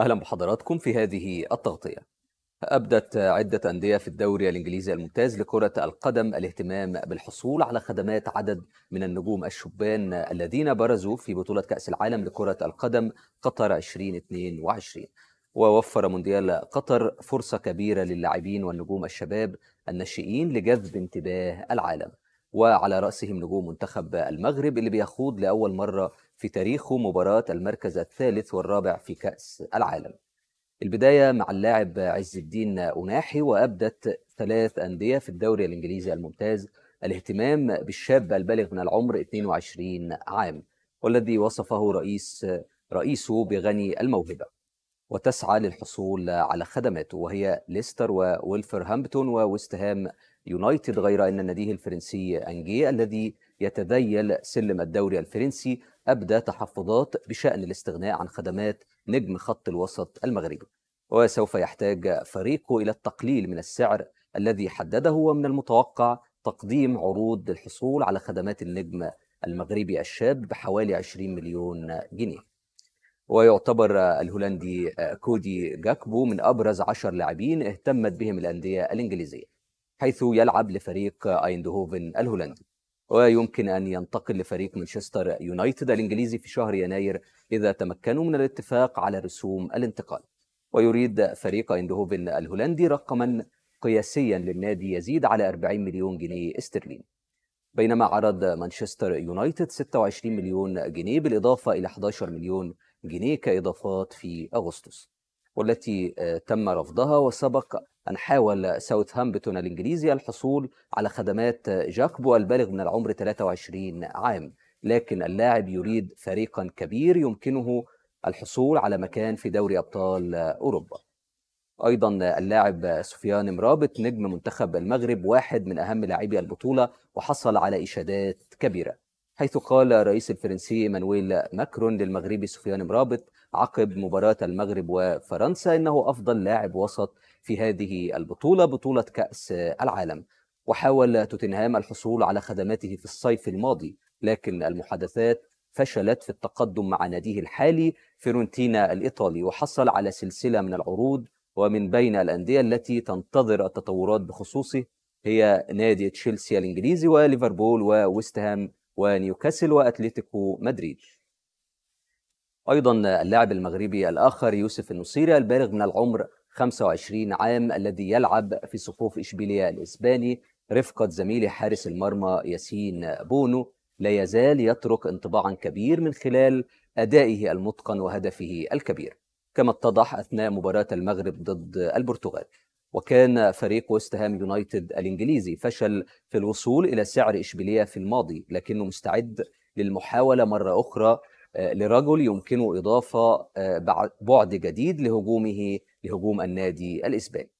أهلا بحضراتكم في هذه التغطية أبدت عدة أندية في الدوري الإنجليزي الممتاز لكرة القدم الاهتمام بالحصول على خدمات عدد من النجوم الشبان الذين برزوا في بطولة كأس العالم لكرة القدم قطر 2022 ووفر مونديال قطر فرصة كبيرة للاعبين والنجوم الشباب الناشئين لجذب انتباه العالم وعلى رأسهم نجوم منتخب المغرب اللي بيخوض لأول مرة في تاريخه مباراة المركز الثالث والرابع في كأس العالم البداية مع اللاعب عز الدين أناحي وأبدت ثلاث أندية في الدوري الإنجليزي الممتاز الاهتمام بالشاب البالغ من العمر 22 عام والذي وصفه رئيس رئيسه بغني الموهبة وتسعى للحصول على خدماته وهي ليستر وولفرهامبتون وويست هام يونايتد غير أن ناديه الفرنسي أنجي الذي يتذيل سلم الدوري الفرنسي أبدى تحفظات بشأن الاستغناء عن خدمات نجم خط الوسط المغربي وسوف يحتاج فريقه إلى التقليل من السعر الذي حدده ومن المتوقع تقديم عروض للحصول على خدمات النجم المغربي الشاب بحوالي 20 مليون جنيه ويعتبر الهولندي كودي جاكبو من أبرز عشر لاعبين اهتمت بهم الأندية الإنجليزية حيث يلعب لفريق ايندهوفن الهولندي ويمكن أن ينتقل لفريق مانشستر يونايتد الإنجليزي في شهر يناير إذا تمكنوا من الاتفاق على رسوم الانتقال ويريد فريق أيندهوفن الهولندي رقما قياسيا للنادي يزيد على 40 مليون جنيه استرليني بينما عرض مانشستر يونايتد 26 مليون جنيه بالإضافة إلى 11 مليون جنيه كإضافات في أغسطس والتي آه، تم رفضها وسبق أن حاول ساوثهامبتون الإنجليزي الحصول على خدمات جاكبو البالغ من العمر 23 عام لكن اللاعب يريد فريقا كبير يمكنه الحصول على مكان في دوري أبطال أوروبا ايضا اللاعب سفيان مرابط نجم منتخب المغرب واحد من اهم لاعبي البطوله وحصل على اشادات كبيره حيث قال الرئيس الفرنسي مانويل ماكرون للمغربي سفيان مرابط عقب مباراة المغرب وفرنسا إنه أفضل لاعب وسط في هذه البطولة بطولة كأس العالم وحاول توتنهام الحصول على خدماته في الصيف الماضي لكن المحادثات فشلت في التقدم مع ناديه الحالي فيرونتينا الإيطالي وحصل على سلسلة من العروض ومن بين الأندية التي تنتظر التطورات بخصوصه هي نادي تشيلسي الإنجليزي وليفربول وويستهام ونيوكاسل واتلتيكو مدريد ايضا اللاعب المغربي الاخر يوسف النصيري البالغ من العمر 25 عام الذي يلعب في صفوف اشبيليه الاسباني رفقه زميله حارس المرمى ياسين بونو لا يزال يترك انطباعا كبير من خلال ادائه المتقن وهدفه الكبير كما اتضح اثناء مباراه المغرب ضد البرتغال وكان فريق ويست هام يونايتد الانجليزي فشل في الوصول الى سعر اشبيليه في الماضي لكنه مستعد للمحاوله مره اخرى آه، لرجل يمكنه اضافه آه، بعد جديد لهجومه لهجوم النادي الاسباني.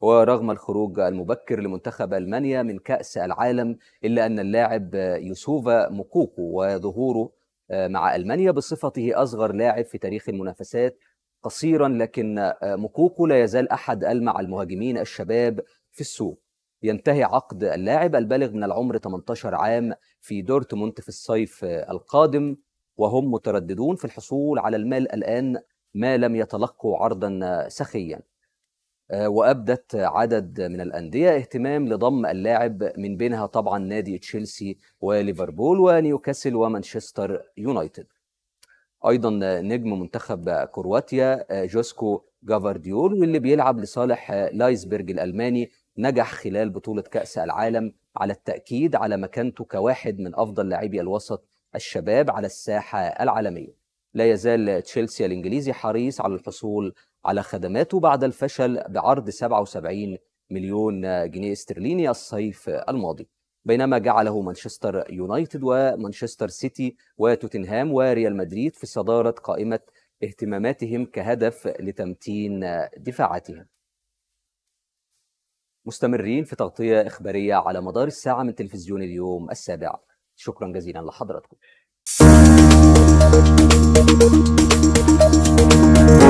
ورغم الخروج المبكر لمنتخب المانيا من كاس العالم الا ان اللاعب آه، يوسوفا موكوكو وظهوره مع المانيا بصفته اصغر لاعب في تاريخ المنافسات قصيرا لكن آه، مكوكو لا يزال أحد ألمع المهاجمين الشباب في السوق ينتهي عقد اللاعب البالغ من العمر 18 عام في دورتموند في الصيف آه، القادم وهم مترددون في الحصول على المال الآن ما لم يتلقوا عرضا آه، سخيا وابدت عدد من الانديه اهتمام لضم اللاعب من بينها طبعا نادي تشيلسي وليفربول ونيوكاسل ومانشستر يونايتد ايضا نجم منتخب كرواتيا آه، جوسكو جافارديول واللي بيلعب لصالح آه، لايسبرج الالماني نجح خلال بطوله كاس العالم على التاكيد على مكانته كواحد من افضل لاعبي الوسط الشباب على الساحه العالميه. لا يزال تشيلسي الانجليزي حريص على الحصول على خدماته بعد الفشل بعرض 77 مليون جنيه استرليني الصيف الماضي. بينما جعله مانشستر يونايتد ومانشستر سيتي وتوتنهام وريال مدريد في صدارة قائمة اهتماماتهم كهدف لتمتين دفاعاتهم مستمرين في تغطية إخبارية على مدار الساعة من تلفزيون اليوم السابع شكرا جزيلا لحضراتكم